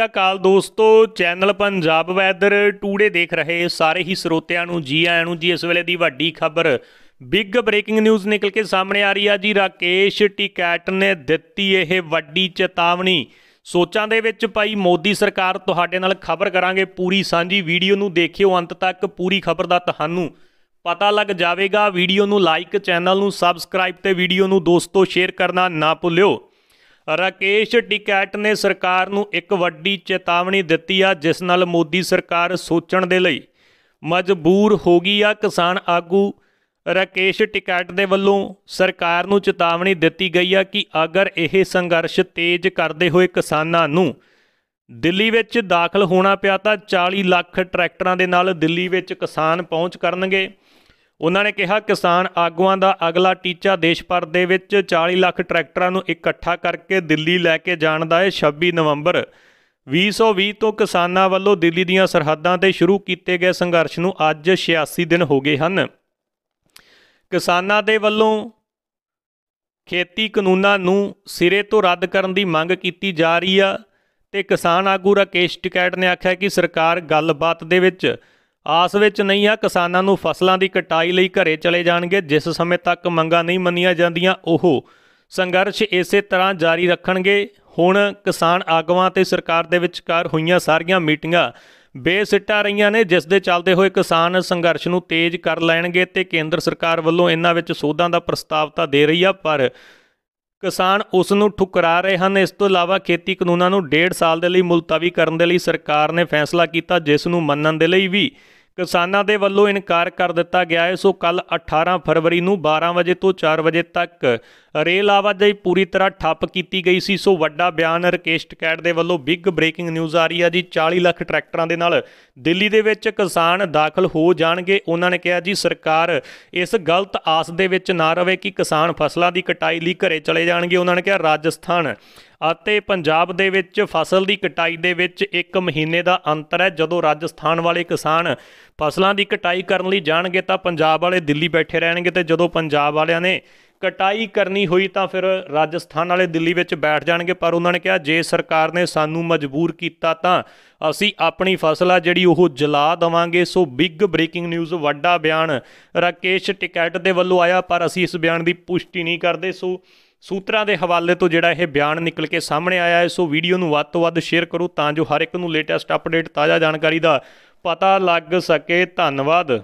ਸਤਿ ਅਕਾਲ ਦੋਸਤੋ channel Punjab weather today ਦੇਖ ਰਹੇ ਸਾਰੇ ਹੀ ਸਰੋਤਿਆਂ ਨੂੰ ਜੀ ਆਇਆਂ ਨੂੰ ਜੀ ਇਸ ਵੇਲੇ ਦੀ ਵੱਡੀ ਖਬਰ ਬਿਗ ਬ੍ਰੇਕਿੰਗ ਨਿਊਜ਼ ਨਿਕਲ ਕੇ ਸਾਹਮਣੇ ਆ ਰਹੀ ਆ ਜੀ ਰਾਕੇਸ਼ ਟਿਕਟ ਨੇ ਦਿੱਤੀ ਇਹ ਵੱਡੀ ਚੇਤਾਵਨੀ ਸੋਚਾਂ ਦੇ ਵਿੱਚ ਪਾਈ ਮੋਦੀ ਸਰਕਾਰ ਤੁਹਾਡੇ ਨਾਲ ਖਬਰ ਕਰਾਂਗੇ ਪੂਰੀ ਸਾਂਝੀ ਵੀਡੀਓ ਨੂੰ ਦੇਖਿਓ ਅੰਤ ਤੱਕ ਪੂਰੀ ਖਬਰ ਦਾ ਤੁਹਾਨੂੰ ਪਤਾ ਲੱਗ ਜਾਵੇਗਾ ਵੀਡੀਓ ਨੂੰ ਲਾਈਕ ਚੈਨਲ ਨੂੰ ਸਬਸਕ੍ਰਾਈਬ ਤੇ ਵੀਡੀਓ ਨੂੰ ਦੋਸਤੋ ਸ਼ੇਅਰ ਕਰਨਾ ਨਾ ਭੁੱਲਿਓ ਰਾਕੇਸ਼ ਟਿਕਟ ਨੇ ਸਰਕਾਰ ਨੂੰ ਇੱਕ ਵੱਡੀ ਚੇਤਾਵਨੀ ਦਿੱਤੀ ਆ ਜਿਸ ਨਾਲ ਮੋਦੀ ਸਰਕਾਰ ਸੋਚਣ ਦੇ ਲਈ ਮਜਬੂਰ ਹੋ ਗਈ ਆ ਕਿਸਾਨ ਆਗੂ ਰਾਕੇਸ਼ ਟਿਕਟ ਦੇ ਵੱਲੋਂ ਸਰਕਾਰ ਨੂੰ ਚੇਤਾਵਨੀ ਦਿੱਤੀ ਗਈ ਆ ਕਿ ਅਗਰ ਇਹ ਸੰਘਰਸ਼ ਤੇਜ਼ ਕਰਦੇ ਹੋਏ ਕਿਸਾਨਾਂ ਨੂੰ ਦਿੱਲੀ ਵਿੱਚ ਦਾਖਲ ਹੋਣਾ ਪਿਆ ਤਾਂ 40 ਲੱਖ ਟਰੈਕਟਰਾਂ ਦੇ ਨਾਲ ਦਿੱਲੀ ਵਿੱਚ ਕਿਸਾਨ ਪਹੁੰਚ ਕਰਨਗੇ ਉਹਨਾਂ ਨੇ ਕਿਹਾ ਕਿਸਾਨ ਆਗੂਆਂ ਦਾ ਅਗਲਾ ਟੀਚਾ ਦੇਸ਼ ਭਰ ਦੇ ਵਿੱਚ 40 ਲੱਖ ਟਰੈਕਟਰਾਂ ਨੂੰ ਇਕੱਠਾ ਕਰਕੇ ਦਿੱਲੀ ਲੈ ਕੇ ਜਾਣ ਦਾ ਹੈ 26 ਨਵੰਬਰ 2020 ਤੋਂ ਕਿਸਾਨਾਂ ਵੱਲੋਂ ਦਿੱਲੀ ਦੀਆਂ ਸਰਹੱਦਾਂ ਤੇ ਸ਼ੁਰੂ ਕੀਤੇ ਗਏ ਸੰਘਰਸ਼ ਨੂੰ ਅੱਜ 86 ਦਿਨ ਹੋ ਗਏ ਹਨ ਕਿਸਾਨਾਂ ਦੇ ਵੱਲੋਂ ਖੇਤੀ ਕਾਨੂੰਨਾਂ ਨੂੰ ਸਿਰੇ ਤੋਂ ਰੱਦ ਕਰਨ ਦੀ ਮੰਗ ਕੀਤੀ ਜਾ ਰਹੀ ਆ ਤੇ ਕਿਸਾਨ ਆਗੂ ਰਕੇਸ਼ ਟਿਕੈਟ ਨੇ ਆਖਿਆ ਕਿ ਸਰਕਾਰ ਗੱਲਬਾਤ ਦੇ ਵਿੱਚ ਆਸ ਵਿੱਚ ਨਹੀਂ ਆ ਕਿਸਾਨਾਂ ਨੂੰ ਫਸਲਾਂ ਦੀ ਕਟਾਈ ਲਈ ਘਰੇ ਚਲੇ ਜਾਣਗੇ ਜਿਸ ਸਮੇਂ ਤੱਕ ਮੰਗਾਂ ਨਹੀਂ ਮੰਨੀਆਂ ਜਾਂਦੀਆਂ ਉਹ ਸੰਘਰਸ਼ ਇਸੇ ਤਰ੍ਹਾਂ ਜਾਰੀ ਰੱਖਣਗੇ ਹੁਣ ਕਿਸਾਨ ਆਗੂਆਂ ਤੇ ਸਰਕਾਰ ਦੇ ਵਿਚਕਾਰ ਹੋਈਆਂ ਸਾਰੀਆਂ ਮੀਟਿੰਗਾਂ ਬੇਸਿੱਟਾ ਰਹੀਆਂ ਨੇ ਜਿਸ ਦੇ ਚੱਲਦੇ ਹੋਏ ਕਿਸਾਨ ਸੰਘਰਸ਼ ਨੂੰ ਤੇਜ਼ ਕਰ ਲੈਣਗੇ ਤੇ ਕੇਂਦਰ ਸਰਕਾਰ ਵੱਲੋਂ ਇਹਨਾਂ ਵਿੱਚ ਸੋਧਾਂ ਦਾ ਪ੍ਰਸਤਾਵ ਤਾਂ ਦੇ ਰਹੀ ਆ ਪਰ ਕਿਸਾਨ ਉਸ ਨੂੰ ਠੁਕਰਾ ਰਹੇ ਹਨ ਇਸ ਤੋਂ ਇਲਾਵਾ ਖੇਤੀ ਕਾਨੂੰਨਾਂ ਨੂੰ 1.5 ਸਾਲ ਦੇ ਲਈ ਮੁਲਤਵੀ ਕਰਨ ਦੇ ਲਈ ਸਰਕਾਰ ਨੇ ਫੈਸਲਾ ਕੀਤਾ ਜਿਸ ਨੂੰ ਮੰਨਣ ਦੇ ਲਈ ਵੀ ਕਿਸਾਨਾਂ ਦੇ ਵੱਲੋਂ ਇਨਕਾਰ ਕਰ ਦਿੱਤਾ ਗਿਆ ਹੈ ਸੋ ਕੱਲ 18 ਫਰਵਰੀ ਨੂੰ 12 ਵਜੇ ਤੋਂ 4 ਵਜੇ ਤੱਕ ਰੇਲ ਆਵਾਜਾਈ ਪੂਰੀ ਤਰ੍ਹਾਂ ਠੱਪ ਕੀਤੀ ਗਈ ਸੀ ਸੋ ਵੱਡਾ ਬਿਆਨ ਰਕੇਸ਼ ਟਕੈਟ ਦੇ ਵੱਲੋਂ ਬਿਗ ਬ੍ਰੇਕਿੰਗ ਨਿਊਜ਼ ਆ ਰਹੀ ਹੈ ਜੀ 40 ਲੱਖ ਟਰੈਕਟਰਾਂ ਦੇ ਨਾਲ ਦਿੱਲੀ ਦੇ ਵਿੱਚ ਕਿਸਾਨ ਦਾਖਲ ਹੋ ਜਾਣਗੇ ਉਹਨਾਂ ਨੇ ਕਿਹਾ ਜੀ ਸਰਕਾਰ ਇਸ ਗਲਤ ਆਸ ਦੇ ਵਿੱਚ ਨਾ ਰਵੇ ਕਿ ਕਿਸਾਨ ਫਸਲਾਂ ਦੀ ਕਟਾਈ ਲਈ ਘਰੇ ਚਲੇ ਜਾਣਗੇ ਉਹਨਾਂ ਨੇ ਕਿਹਾ ਰਾਜਸਥਾਨ ਅਤੇ ਪੰਜਾਬ ਦੇ ਵਿੱਚ ਫਸਲ ਦੀ ਕਟਾਈ ਦੇ ਵਿੱਚ 1 ਮਹੀਨੇ ਦਾ ਅੰਤਰ ਹੈ ਜਦੋਂ ਰਾਜਸਥਾਨ ਵਾਲੇ ਕਿਸਾਨ ਫਸਲਾਂ ਦੀ ਕਟਾਈ ਕਰਨ ਲਈ ਜਾਣਗੇ ਤਾਂ ਪੰਜਾਬ ਵਾਲੇ ਦਿੱਲੀ ਬੈਠੇ ਰਹਿਣਗੇ ਤੇ ਜਦੋਂ ਪੰਜਾਬ ਵਾਲਿਆਂ ਨੇ ਕਟਾਈ ਕਰਨੀ ਹੋਈ ਤਾਂ ਫਿਰ ਰਾਜਸਥਾਨ ਵਾਲੇ ਦਿੱਲੀ ਵਿੱਚ ਬੈਠ ਜਾਣਗੇ ਪਰ ਉਹਨਾਂ ਨੇ ਕਿਹਾ ਜੇ ਸਰਕਾਰ ਨੇ ਸਾਨੂੰ ਮਜਬੂਰ ਕੀਤਾ ਤਾਂ ਅਸੀਂ ਆਪਣੀ ਫਸਲ ਆ ਜਿਹੜੀ ਉਹ ਜਲਾ ਦਵਾਂਗੇ ਸੋ ਬਿਗ ਬ੍ਰੇਕਿੰਗ ਨਿਊਜ਼ ਵੱਡਾ ਬਿਆਨ ਰਾਕੇਸ਼ ਟਿਕਟ ਦੇ ਵੱਲੋਂ ਆਇਆ ਪਰ ਅਸੀਂ ਇਸ ਬਿਆਨ ਦੀ ਪੁਸ਼ਟੀ ਨਹੀਂ ਕਰਦੇ ਸੋ ਸੂਤਰਾਂ ਦੇ ਹਵਾਲੇ ਤੋਂ ਜਿਹੜਾ ਇਹ ਬਿਆਨ ਨਿਕਲ ਕੇ ਸਾਹਮਣੇ ਆਇਆ ਹੈ ਸੋ ਵੀਡੀਓ ਨੂੰ ਵੱਧ ਤੋਂ ਵੱਧ ਸ਼ੇਅਰ ਕਰੋ ਤਾਂ ਜੋ ਹਰ ਇੱਕ ਨੂੰ ਲੇਟੈਸਟ ਅਪਡੇਟ ਤਾਜ਼ਾ ਜਾਣਕਾਰੀ ਦਾ ਪਤਾ ਲੱਗ ਸਕੇ ਧੰਨਵਾਦ